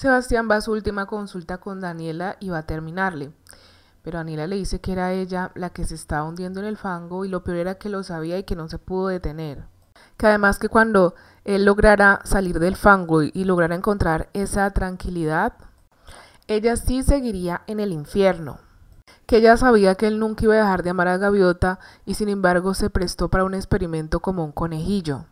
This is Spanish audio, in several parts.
Sebastián va a su última consulta con Daniela y va a terminarle. Pero Daniela le dice que era ella la que se estaba hundiendo en el fango y lo peor era que lo sabía y que no se pudo detener. Que además que cuando él lograra salir del fango y lograra encontrar esa tranquilidad, ella sí seguiría en el infierno. Que ella sabía que él nunca iba a dejar de amar a Gaviota y sin embargo se prestó para un experimento como un conejillo.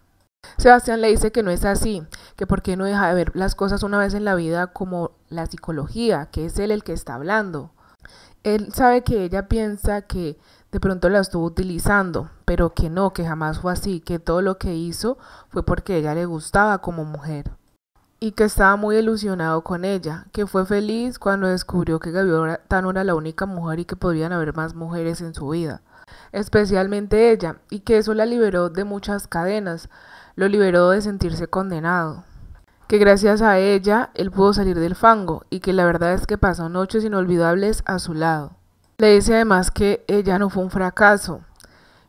Sebastián le dice que no es así, que por qué no deja de ver las cosas una vez en la vida como la psicología, que es él el que está hablando. Él sabe que ella piensa que de pronto la estuvo utilizando, pero que no, que jamás fue así, que todo lo que hizo fue porque ella le gustaba como mujer y que estaba muy ilusionado con ella, que fue feliz cuando descubrió que Gabriela Tano era la única mujer y que podían haber más mujeres en su vida especialmente ella, y que eso la liberó de muchas cadenas, lo liberó de sentirse condenado. Que gracias a ella él pudo salir del fango y que la verdad es que pasó noches inolvidables a su lado. Le dice además que ella no fue un fracaso,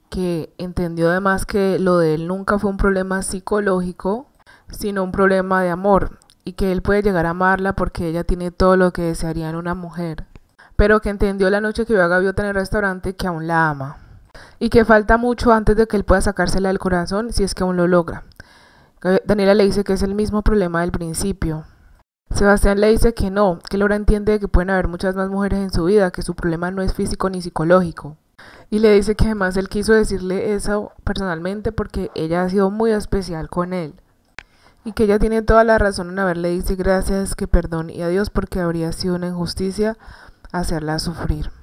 que entendió además que lo de él nunca fue un problema psicológico, sino un problema de amor, y que él puede llegar a amarla porque ella tiene todo lo que desearía en una mujer, pero que entendió la noche que vio a Gaviota en el restaurante que aún la ama y que falta mucho antes de que él pueda sacársela del corazón si es que aún lo logra. Eh, Daniela le dice que es el mismo problema del principio. Sebastián le dice que no, que Laura entiende que pueden haber muchas más mujeres en su vida, que su problema no es físico ni psicológico. Y le dice que además él quiso decirle eso personalmente porque ella ha sido muy especial con él. Y que ella tiene toda la razón en haberle dicho gracias, que perdón y adiós porque habría sido una injusticia hacerla sufrir.